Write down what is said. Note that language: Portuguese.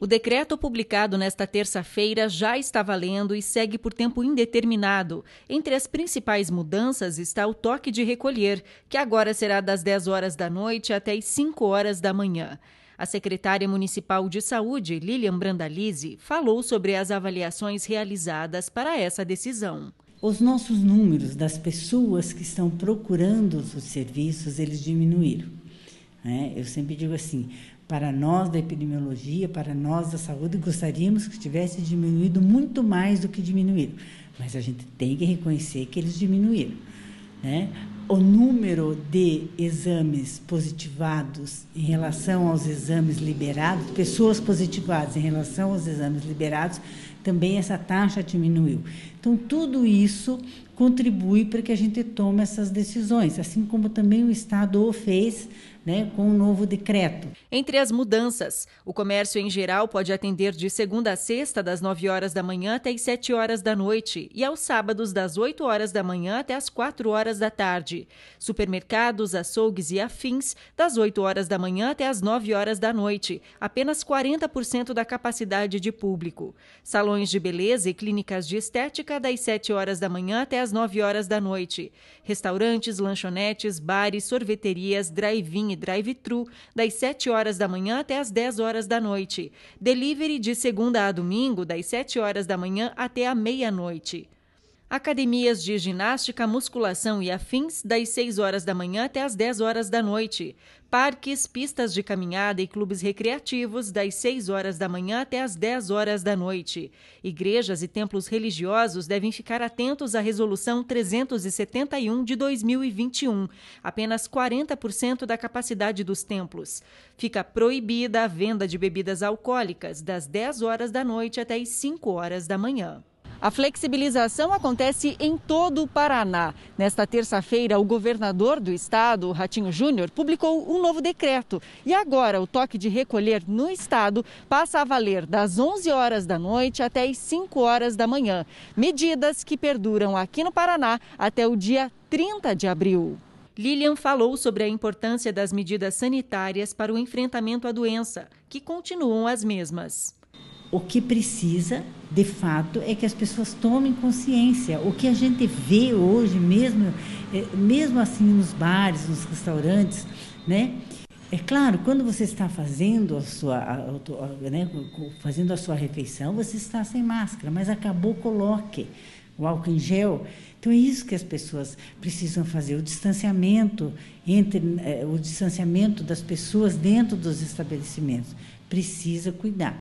O decreto publicado nesta terça-feira já está valendo e segue por tempo indeterminado. Entre as principais mudanças está o toque de recolher, que agora será das 10 horas da noite até as 5 horas da manhã. A secretária municipal de saúde, Lilian Brandalize, falou sobre as avaliações realizadas para essa decisão. Os nossos números das pessoas que estão procurando os serviços, eles diminuíram. Né? Eu sempre digo assim: para nós da epidemiologia, para nós da saúde, gostaríamos que tivesse diminuído muito mais do que diminuído. Mas a gente tem que reconhecer que eles diminuíram. Né? o número de exames positivados em relação aos exames liberados, pessoas positivadas em relação aos exames liberados, também essa taxa diminuiu. Então, tudo isso contribui para que a gente tome essas decisões, assim como também o Estado o fez né, com o um novo decreto. Entre as mudanças, o comércio em geral pode atender de segunda a sexta, das 9 horas da manhã até as 7 horas da noite, e aos sábados, das 8 horas da manhã até as 4 horas da tarde. Supermercados, açougues e afins, das 8 horas da manhã até as 9 horas da noite, apenas 40% da capacidade de público. Salões de beleza e clínicas de estética, das 7 horas da manhã até as 9 horas da noite. Restaurantes, lanchonetes, bares, sorveterias, drive-in e drive-thru, das 7 horas da manhã até as 10 horas da noite. Delivery de segunda a domingo, das 7 horas da manhã até a meia-noite. Academias de ginástica, musculação e afins, das 6 horas da manhã até as 10 horas da noite. Parques, pistas de caminhada e clubes recreativos, das 6 horas da manhã até as 10 horas da noite. Igrejas e templos religiosos devem ficar atentos à Resolução 371 de 2021, apenas 40% da capacidade dos templos. Fica proibida a venda de bebidas alcoólicas das 10 horas da noite até as 5 horas da manhã. A flexibilização acontece em todo o Paraná. Nesta terça-feira, o governador do estado, Ratinho Júnior, publicou um novo decreto. E agora, o toque de recolher no estado passa a valer das 11 horas da noite até as 5 horas da manhã. Medidas que perduram aqui no Paraná até o dia 30 de abril. Lilian falou sobre a importância das medidas sanitárias para o enfrentamento à doença, que continuam as mesmas. O que precisa de fato, é que as pessoas tomem consciência. O que a gente vê hoje, mesmo, eh, mesmo assim nos bares, nos restaurantes, né? É claro, quando você está fazendo a sua, a, a, né, fazendo a sua refeição, você está sem máscara, mas acabou, coloque o álcool em gel. Então é isso que as pessoas precisam fazer, o distanciamento entre eh, o distanciamento das pessoas dentro dos estabelecimentos. Precisa cuidar.